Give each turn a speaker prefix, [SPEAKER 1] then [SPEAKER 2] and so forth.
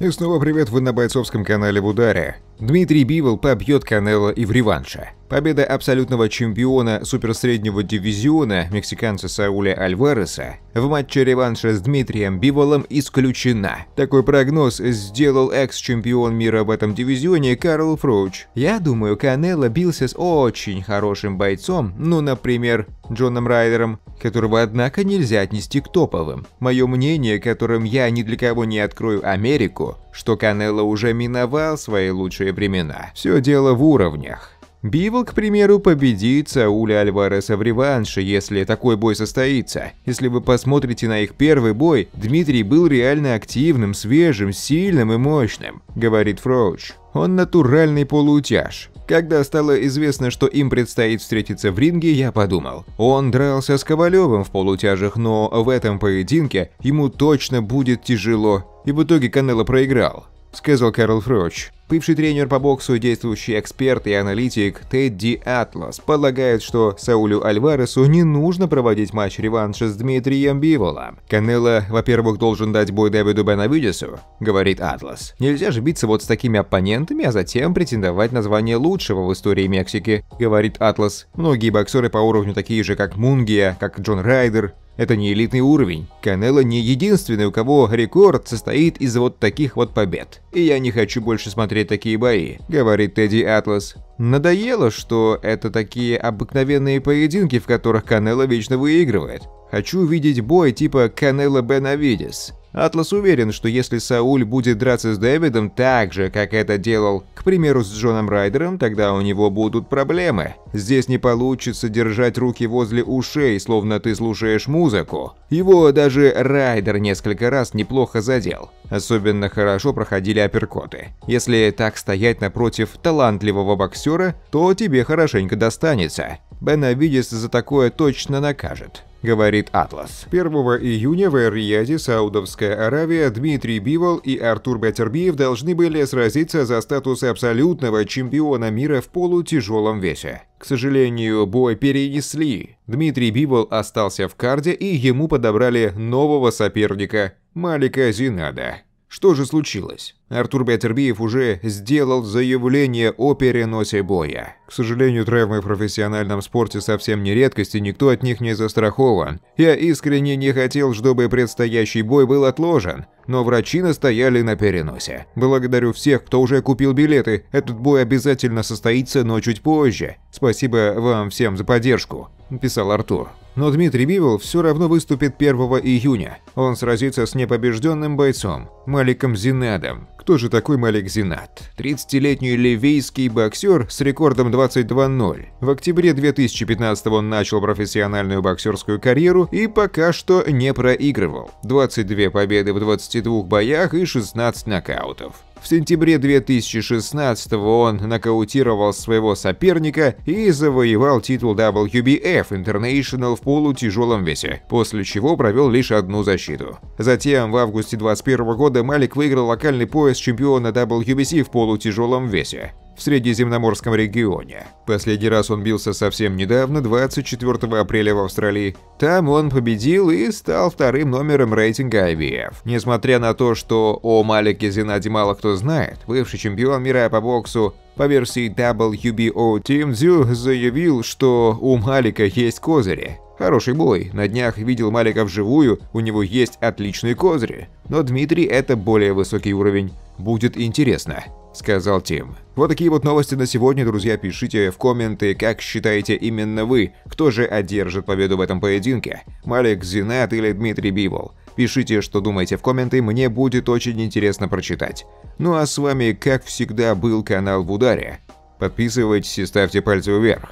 [SPEAKER 1] И снова привет, вы на бойцовском канале в ударе. Дмитрий Бивол побьет Канело и в реванше. Победа абсолютного чемпиона суперсреднего дивизиона мексиканца Сауля Альвареса в матче реванша с Дмитрием Биволом исключена. Такой прогноз сделал экс-чемпион мира в этом дивизионе Карл Фроуч. Я думаю, Канело бился с очень хорошим бойцом, ну, например, Джоном Райдером, которого, однако, нельзя отнести к топовым. Мое мнение, которым я ни для кого не открою Америку, что Канело уже миновал свои лучшие времена. Все дело в уровнях. Бивол, к примеру, победит Сауля Альвареса в реванше, если такой бой состоится. Если вы посмотрите на их первый бой, Дмитрий был реально активным, свежим, сильным и мощным, говорит Фроуч. Он натуральный полуутяж. Когда стало известно, что им предстоит встретиться в ринге, я подумал. Он дрался с Ковалевым в полутяжах, но в этом поединке ему точно будет тяжело. И в итоге Канело проиграл, сказал Карл Фроч. Бывший тренер по боксу, и действующий эксперт и аналитик Тедди Атлас полагает, что Саулю Альваресу не нужно проводить матч-реванша с Дмитрием Биволом. Канело, во-первых, должен дать бой Дэвиду Бенавидесу, говорит Атлас. Нельзя же биться вот с такими оппонентами, а затем претендовать на звание лучшего в истории Мексики, говорит Атлас. Многие боксеры по уровню такие же, как Мунгия, как Джон Райдер, это не элитный уровень. Канело не единственный, у кого рекорд состоит из вот таких вот побед. И я не хочу больше смотреть такие бои, говорит Тедди Атлас. Надоело, что это такие обыкновенные поединки, в которых Канело вечно выигрывает. Хочу видеть бой типа Канело Бенавидис. Атлас уверен, что если Сауль будет драться с Дэвидом так же, как это делал, к примеру, с Джоном Райдером, тогда у него будут проблемы. Здесь не получится держать руки возле ушей, словно ты слушаешь музыку. Его даже Райдер несколько раз неплохо задел. Особенно хорошо проходили апперкоты. Если так стоять напротив талантливого боксера, то тебе хорошенько достанется. Бенавидис за такое точно накажет говорит Атлас. 1 июня в Эр-Рияде, Саудовская Аравия, Дмитрий Бивол и Артур Батербиев должны были сразиться за статус абсолютного чемпиона мира в полутяжелом весе. К сожалению, бой перенесли. Дмитрий Бивол остался в карде и ему подобрали нового соперника – Малика Зинада. Что же случилось? Артур Бетербиев уже сделал заявление о переносе боя. К сожалению, травмы в профессиональном спорте совсем не редкость, и никто от них не застрахован. Я искренне не хотел, чтобы предстоящий бой был отложен, но врачи настояли на переносе. Благодарю всех, кто уже купил билеты. Этот бой обязательно состоится, но чуть позже. Спасибо вам всем за поддержку, писал Артур. Но Дмитрий Бивол все равно выступит 1 июня. Он сразится с непобежденным бойцом Маликом Зинадом. Кто же такой Малик Зинад? 30-летний ливийский боксер с рекордом 22-0. В октябре 2015 он начал профессиональную боксерскую карьеру и пока что не проигрывал. 22 победы в 22 боях и 16 нокаутов. В сентябре 2016 он нокаутировал своего соперника и завоевал титул WBF International в полутяжелом весе, после чего провел лишь одну защиту. Затем в августе 2021 года Малик выиграл локальный пояс чемпиона WBC в полутяжелом весе в Средиземноморском регионе. Последний раз он бился совсем недавно, 24 апреля в Австралии. Там он победил и стал вторым номером рейтинга IBF. Несмотря на то, что о Малике Зинаде мало кто знает, бывший чемпион мира по боксу по версии WBO Тим Zhu заявил, что у Малика есть козыри. Хороший бой, на днях видел Малика вживую, у него есть отличные козыри. Но Дмитрий это более высокий уровень. Будет интересно сказал Тим. Вот такие вот новости на сегодня, друзья. Пишите в комменты, как считаете именно вы, кто же одержит победу в этом поединке, Малик Зинат или Дмитрий Бивол. Пишите, что думаете в комменты, мне будет очень интересно прочитать. Ну а с вами, как всегда, был канал в ударе. Подписывайтесь и ставьте пальцы вверх.